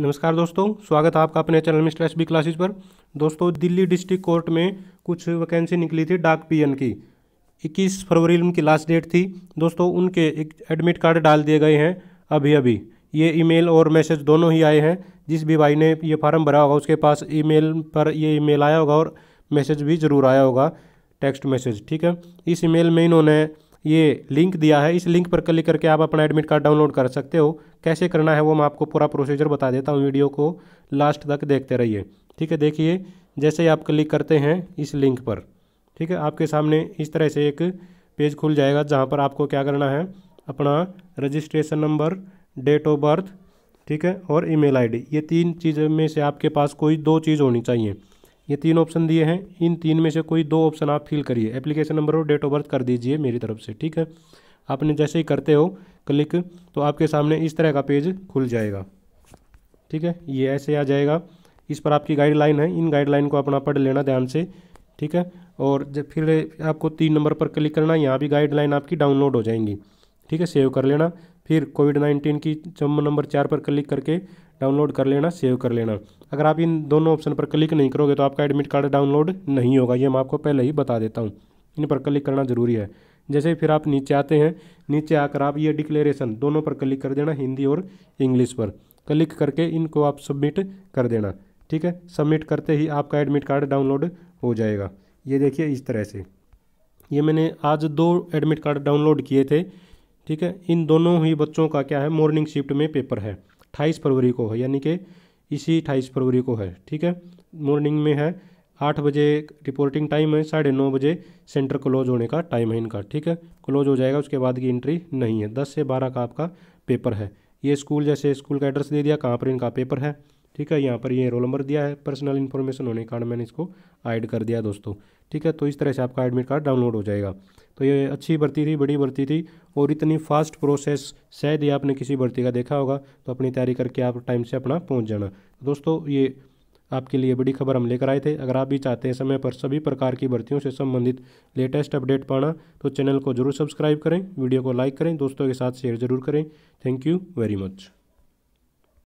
नमस्कार दोस्तों स्वागत है आपका अपने channel mister S B classes पर दोस्तों दिल्ली डिस्ट्रिक्ट कोर्ट में कुछ वैकेंसी निकली थी डाक पीएन की 21 फरवरी उनकी लास्ट डेट थी दोस्तों उनके एक एडमिट कार्ड डाल दिए गए हैं अभी अभी ये ईमेल और मैसेज दोनों ही आए हैं जिस भी भाई ने ये फॉर्म भरा होगा उसके पास ई पर ये ई आया होगा और मैसेज भी ज़रूर आया होगा टेक्स्ट मैसेज ठीक है इस ई में इन्होंने ये लिंक दिया है इस लिंक पर क्लिक करके आप अपना एडमिट कार्ड डाउनलोड कर सकते हो कैसे करना है वो मैं आपको पूरा प्रोसीजर बता देता हूँ वीडियो को लास्ट तक देखते रहिए ठीक है देखिए जैसे ही आप क्लिक करते हैं इस लिंक पर ठीक है आपके सामने इस तरह से एक पेज खुल जाएगा जहाँ पर आपको क्या करना है अपना registration number date of birth ठीक है और ईमेल आईडी ये तीन चीज़ों में से आपके पास कोई दो चीज़ होनी चाहिए ये तीन ऑप्शन दिए हैं इन तीन में से कोई दो ऑप्शन आप फिल करिए एप्लीकेशन नंबर और डेट ऑफ बर्थ कर दीजिए मेरी तरफ से ठीक है आपने जैसे ही करते हो क्लिक तो आपके सामने इस तरह का पेज खुल जाएगा ठीक है ये ऐसे आ जाएगा इस पर आपकी गाइडलाइन है इन गाइडलाइन को अपना पढ़ लेना ध्यान से ठीक है और जब फिर आपको तीन नंबर पर क्लिक करना यहाँ भी गाइडलाइन आपकी डाउनलोड हो जाएंगी ठीक है सेव कर लेना फिर कोविड नाइन्टीन की नंबर चार पर क्लिक करके डाउनलोड कर लेना सेव कर लेना अगर आप इन दोनों ऑप्शन पर क्लिक नहीं करोगे तो आपका एडमिट कार्ड डाउनलोड नहीं होगा ये मैं आपको पहले ही बता देता हूँ इन पर क्लिक करना ज़रूरी है जैसे फिर आप नीचे आते हैं नीचे आकर आप ये डिक्लेरेशन दोनों पर क्लिक कर देना हिंदी और इंग्लिश पर क्लिक करके इनको आप सबमिट कर देना ठीक है सबमिट करते ही आपका एडमिट कार्ड डाउनलोड हो जाएगा ये देखिए इस तरह से ये मैंने आज दो एडमिट कार्ड डाउनलोड किए थे ठीक है इन दोनों ही बच्चों का क्या है मॉर्निंग शिफ्ट में पेपर है अट्ठाईस फरवरी को है यानी कि इसी अट्ठाईस फरवरी को है ठीक है मॉर्निंग में है आठ बजे रिपोर्टिंग टाइम है साढ़े नौ बजे सेंटर क्लोज होने का टाइम है इनका ठीक है क्लोज हो जाएगा उसके बाद की एंट्री नहीं है दस से बारह का आपका पेपर है ये स्कूल जैसे स्कूल का एड्रेस दे दिया कहाँ पर इनका पेपर है ठीक है यहाँ पर ये रोल नंबर दिया है पर्सनल इन्फॉर्मेशन होने के कारण मैंने इसको ऐड कर दिया दोस्तों ठीक है तो इस तरह से आपका एडमिट कार्ड डाउनलोड हो जाएगा तो ये अच्छी भर्ती थी बड़ी भर्ती थी और इतनी फास्ट प्रोसेस शायद ही आपने किसी भर्ती का देखा होगा तो अपनी तैयारी करके आप टाइम से अपना पहुँच जाना तो दोस्तों ये आपके लिए बड़ी खबर हम लेकर आए थे अगर आप भी चाहते हैं समय पर सभी प्रकार की भर्तियों से संबंधित लेटेस्ट अपडेट पाना तो चैनल को जरूर सब्सक्राइब करें वीडियो को लाइक करें दोस्तों के साथ शेयर जरूर करें थैंक यू वेरी मच